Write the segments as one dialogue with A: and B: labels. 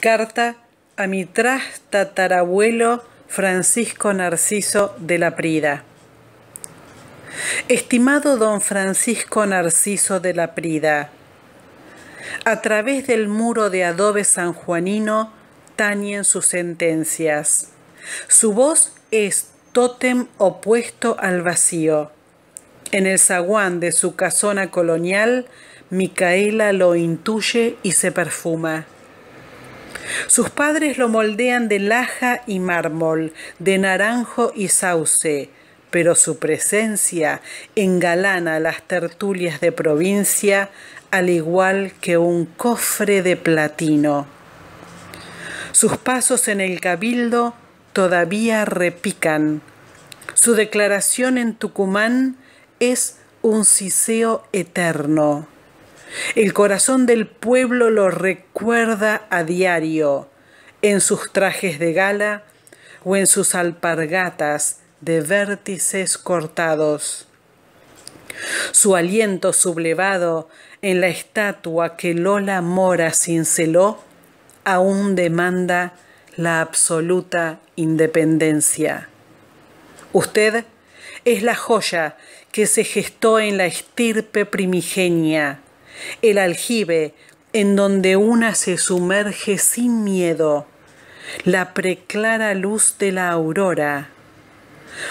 A: Carta a mi tatarabuelo Francisco Narciso de la Prida. Estimado don Francisco Narciso de la Prida, a través del muro de adobe sanjuanino tañen sus sentencias. Su voz es tótem opuesto al vacío. En el zaguán de su casona colonial, Micaela lo intuye y se perfuma. Sus padres lo moldean de laja y mármol, de naranjo y sauce, pero su presencia engalana las tertulias de provincia al igual que un cofre de platino. Sus pasos en el cabildo todavía repican. Su declaración en Tucumán es un siseo eterno. El corazón del pueblo lo recuerda a diario, en sus trajes de gala o en sus alpargatas de vértices cortados. Su aliento sublevado en la estatua que Lola Mora cinceló aún demanda la absoluta independencia. Usted es la joya que se gestó en la estirpe primigenia el aljibe en donde una se sumerge sin miedo, la preclara luz de la aurora.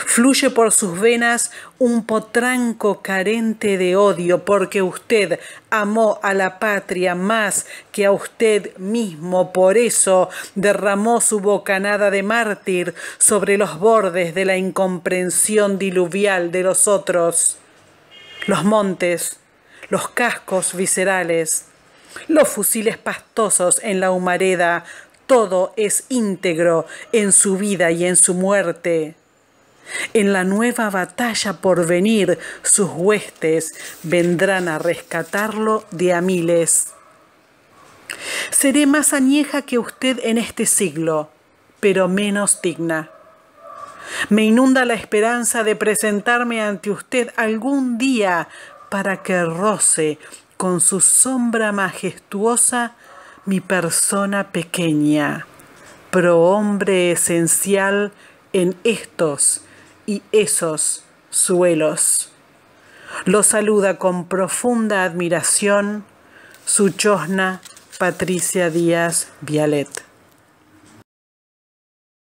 A: Fluye por sus venas un potranco carente de odio, porque usted amó a la patria más que a usted mismo, por eso derramó su bocanada de mártir sobre los bordes de la incomprensión diluvial de los otros. Los montes, los cascos viscerales, los fusiles pastosos en la humareda, todo es íntegro en su vida y en su muerte. En la nueva batalla por venir, sus huestes vendrán a rescatarlo de a miles. Seré más añeja que usted en este siglo, pero menos digna. Me inunda la esperanza de presentarme ante usted algún día para que roce con su sombra majestuosa mi persona pequeña, prohombre esencial en estos y esos suelos. Lo saluda con profunda admiración su chosna Patricia Díaz Vialet.